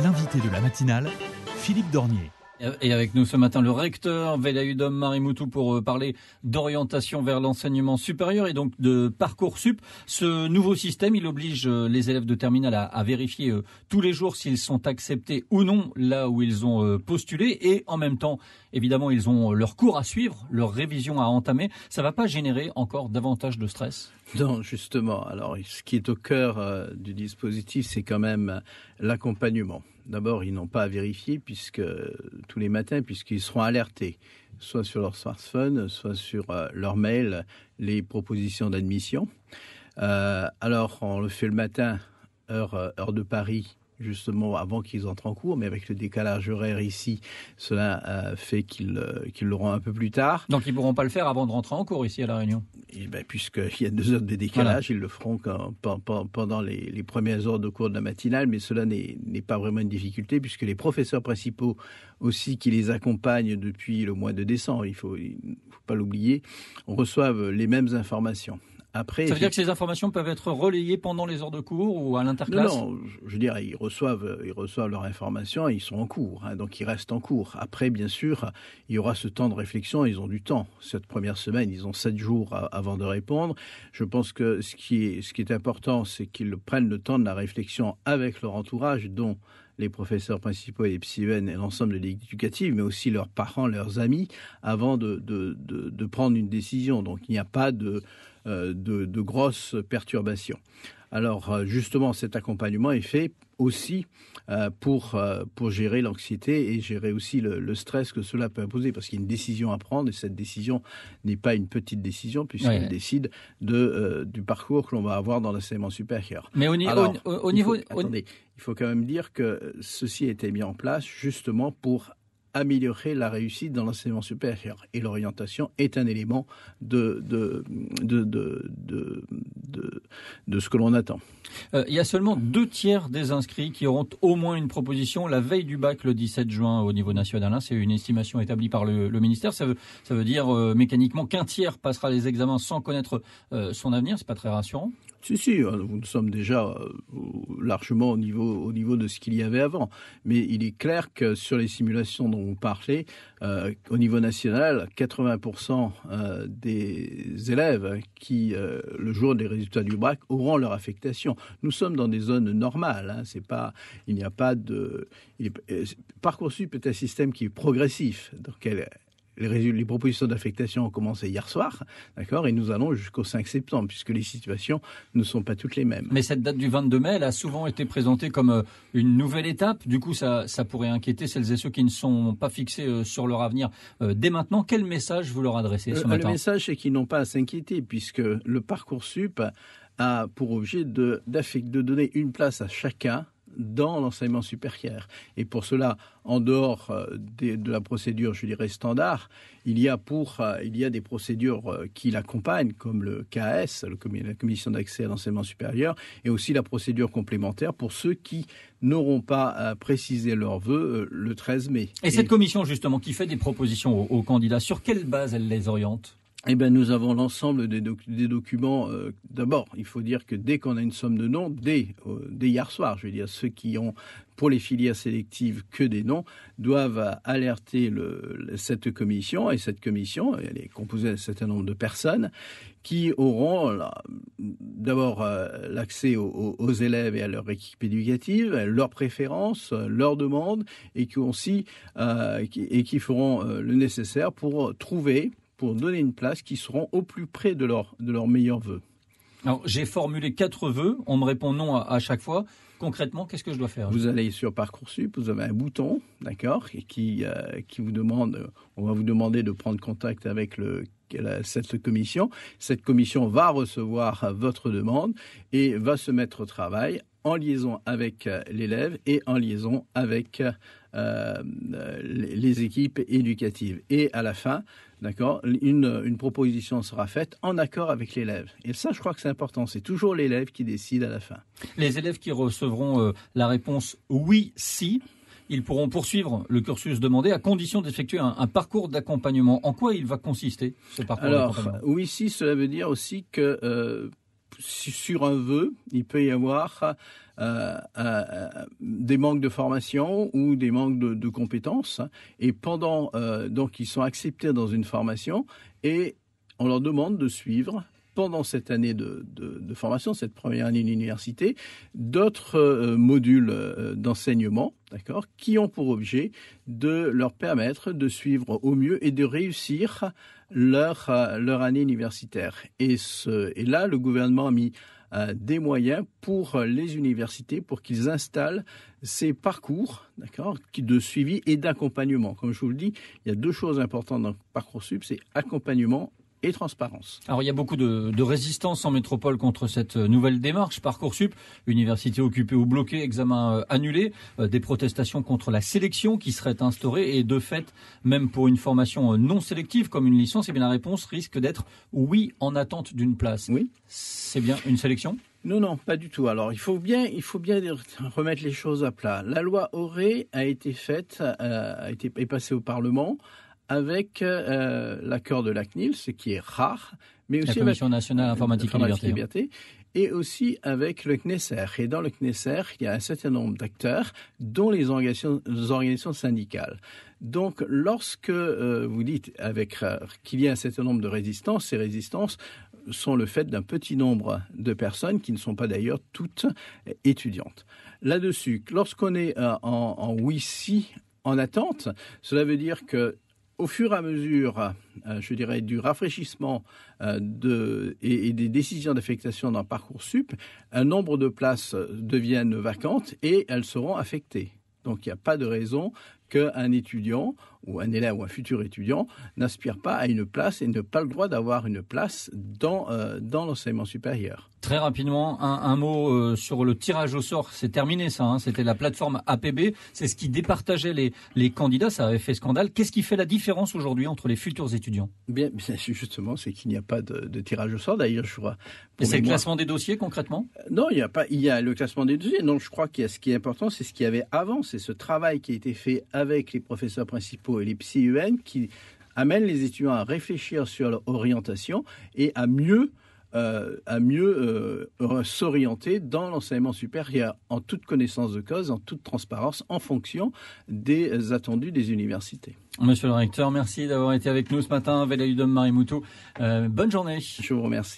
l'invité de la matinale, Philippe Dornier. Et avec nous ce matin le recteur Velaudom Marimoutou pour euh, parler d'orientation vers l'enseignement supérieur et donc de parcours sup. Ce nouveau système, il oblige euh, les élèves de terminale à, vérifier euh, tous les jours s'ils sont acceptés ou non là où ils ont postulé et en même temps, évidemment, ils ont leur cours à suivre, leur révision à entamer. Ça va pas générer encore davantage de stress Non, justement. Alors, ce qui est au cœur du dispositif, c'est quand même l'accompagnement. D'abord, ils n'ont pas à vérifier puisque euh, tous les matins, puisqu'ils seront alertés, soit sur leur smartphone, soit sur euh, leur mail, les propositions d'admission. Euh, alors, on le fait le matin, heure, heure de Paris, justement avant qu'ils entrent en cours, mais avec le décalage horaire ici, cela euh, fait euh, qu'ils l'auront un peu plus tard. Donc ils ne pourront pas le faire avant de rentrer en cours ici à La Réunion eh ben, Puisqu'il y a deux heures de décalage, ils le feront pendant les, premières heures de cours de la matinale, mais cela n'est pas vraiment une difficulté puisque les professeurs principaux aussi qui les accompagnent depuis le mois de décembre, il ne faut, pas l'oublier, reçoivent les mêmes informations. Après, ça veut dire que ces informations peuvent être relayées pendant les heures de cours ou à l'interclasse Non, je veux dire, ils reçoivent, euh, ils reçoivent leur informations, et ils sont en cours, hein, donc ils restent en cours. Après, bien sûr, il y aura ce temps de réflexion, ils ont du temps. Cette première semaine, ils ont sept jours avant de répondre. Je pense que ce qui est, important, c'est qu'ils prennent le temps de la réflexion avec leur entourage, dont les professeurs principaux et les psyvènes et l'ensemble de l'éducative, mais aussi leurs parents, leurs amis, avant de prendre une décision. Donc il n'y a pas de, euh, de, grosses perturbations. Alors euh, justement, cet accompagnement est fait aussi euh, pour, pour gérer l'anxiété et gérer aussi le, stress que cela peut imposer, parce qu'il y a une décision à prendre, et cette décision n'est pas une petite décision, puisqu'elle décide du parcours que l'on va avoir dans l'enseignement supérieur. Mais au, niveau... attendez, il faut quand même dire que ceci a été mis en place justement pour améliorer la réussite dans l'enseignement supérieur. Et l'orientation est un élément de, de, de, de, de ce que l'on attend. Euh, il y a seulement deux tiers des inscrits qui auront au moins une proposition la veille du bac le 17 juin au niveau national. C'est une estimation établie par le, ministère. Ça veut, ça veut dire euh, mécaniquement qu'un tiers passera les examens sans connaître euh, son avenir. Ce n'est pas très rassurant. Si, si, hein, nous sommes déjà euh, largement au niveau, au niveau de ce qu'il y avait avant. Mais il est clair que sur les simulations dont vous parlez, euh, au niveau national, 80% euh, des élèves hein, qui, le jour des résultats du BRAC, auront leur affectation. Nous sommes dans des zones normales. Hein, pas, il n'y a pas de... Il Parcoursup est un système qui est progressif. Donc, elle, les, propositions d'affectation ont commencé hier soir, d'accord, et nous allons jusqu'au 5 septembre, puisque les situations ne sont pas toutes les mêmes. Mais cette date du 22 mai, elle a souvent été présentée comme euh, une nouvelle étape. Du coup, ça, pourrait inquiéter celles et ceux qui ne sont pas fixés euh, sur leur avenir euh, dès maintenant. Quel message vous leur adressez ce matin Le message, c'est qu'ils n'ont pas à s'inquiéter, puisque le parcours sup' a pour objet de donner une place à chacun dans l'enseignement supérieur. Et pour cela, en dehors euh, de, la procédure, je dirais, standard, il y a, pour, euh, il y a des procédures euh, qui l'accompagnent, comme le KS, la Commission d'accès à l'enseignement supérieur, et aussi la procédure complémentaire pour ceux qui n'auront pas précisé leurs vœu le 13 mai. Et, cette commission, justement, qui fait des propositions aux candidats, sur quelle base elle les oriente eh bien, nous avons l'ensemble des, documents. Euh, d'abord, il faut dire que dès qu'on a une somme de noms, euh, dès, hier soir, je veux dire, ceux qui ont, pour les filières sélectives, que des noms, doivent alerter cette commission. Et cette commission, elle est composée d'un certain nombre de personnes qui auront euh, d'abord l'accès aux, élèves et à leur équipe éducative, leurs préférences, leurs demandes, et qui, et qui feront le nécessaire pour trouver pour donner une place qui seront au plus près de, leur, de leurs meilleurs vœux. Alors, j'ai formulé quatre vœux. On me répond non à, chaque fois. Concrètement, qu'est-ce que je dois faire Vous allez sur Parcoursup, vous avez un bouton, d'accord, et qui, euh, qui vous demande, on va vous demander de prendre contact avec le cette commission. Cette commission va recevoir votre demande et va se mettre au travail en liaison avec euh, l'élève et en liaison avec euh, euh, les équipes éducatives. Et à la fin, d'accord, une, proposition sera faite en accord avec l'élève. Et ça, je crois que c'est important. C'est toujours l'élève qui décide à la fin. Les élèves qui recevront la réponse oui, si, ils pourront poursuivre le cursus demandé à condition d'effectuer un, parcours d'accompagnement. En quoi il va consister ce parcours Alors, oui, si, cela veut dire aussi que sur un vœu, il peut y avoir euh, euh, des manques de formation ou des manques de, compétences. Et pendant, euh, donc, ils sont acceptés dans une formation et on leur demande de suivre pendant cette année de, formation, cette première année d'université, d'autres euh, modules euh, d'enseignement, d'accord, qui ont pour objet de leur permettre de suivre au mieux et de réussir leur, euh, leur année universitaire. Et, là, le gouvernement a mis des moyens pour les universités pour qu'ils installent ces parcours d'accord, de suivi et d'accompagnement. Comme je vous le dis, il y a deux choses importantes dans parcours sup, c'est accompagnement et transparence. Alors il y a beaucoup de, résistance en métropole contre cette euh, nouvelle démarche. Parcoursup, université occupée ou bloquée, examen euh, annulé, euh, des protestations contre la sélection qui serait instaurée et de fait, même pour une formation non sélective comme une licence, eh bien la réponse risque d'être oui en attente d'une place. Oui. C'est bien une sélection non, non, pas du tout. Alors, il faut bien, il faut bien remettre les choses à plat. La loi Auré a été faite, a été passée au Parlement avec euh, euh, l'accord de la CNIL, ce qui est rare, mais aussi la Commission avec, nationale informatique, et hein. liberté. et aussi avec le CNESER. Et dans le CNESER, il y a un certain nombre d'acteurs, dont les organisations, syndicales. Donc, lorsque euh, vous dites avec qu'il y a un certain nombre de résistances, ces résistances sont le fait d'un petit nombre de personnes qui ne sont pas d'ailleurs toutes étudiantes. Là-dessus, lorsqu'on est en, oui-si, en attente, cela veut dire que au fur et à mesure, euh, je dirais, du rafraîchissement euh, et, des décisions d'affectation dans Parcoursup, un nombre de places deviennent vacantes et elles seront affectées. Donc il n'y a pas de raison qu'un étudiant ou un élève ou un futur étudiant n'aspire pas à une place et n'a pas le droit d'avoir une place dans, euh, dans l'enseignement supérieur. Très rapidement, un, mot euh, sur le tirage au sort. C'est terminé ça, hein. c'était la plateforme APB. C'est ce qui départageait les, les candidats, ça avait fait scandale. Qu'est-ce qui fait la différence aujourd'hui entre les futurs étudiants Bien, justement, c'est qu'il n'y a pas de, tirage au sort. D'ailleurs, je crois. c'est le classement des dossiers concrètement euh, Non, il n'y a pas. Il y a le classement des dossiers. Non, je crois que ce qui est important, c'est ce qu'il y avait avant. C'est ce travail qui a été fait avec les professeurs principaux et les PSI-UN qui amènent les étudiants à réfléchir sur leur orientation et à mieux euh, à mieux euh, s'orienter dans l'enseignement supérieur en toute connaissance de cause, en toute transparence, en fonction des attendus des universités. Monsieur le recteur, merci d'avoir été avec nous ce matin. Vélaïdom Marimoutou, euh, bonne journée. Je vous remercie.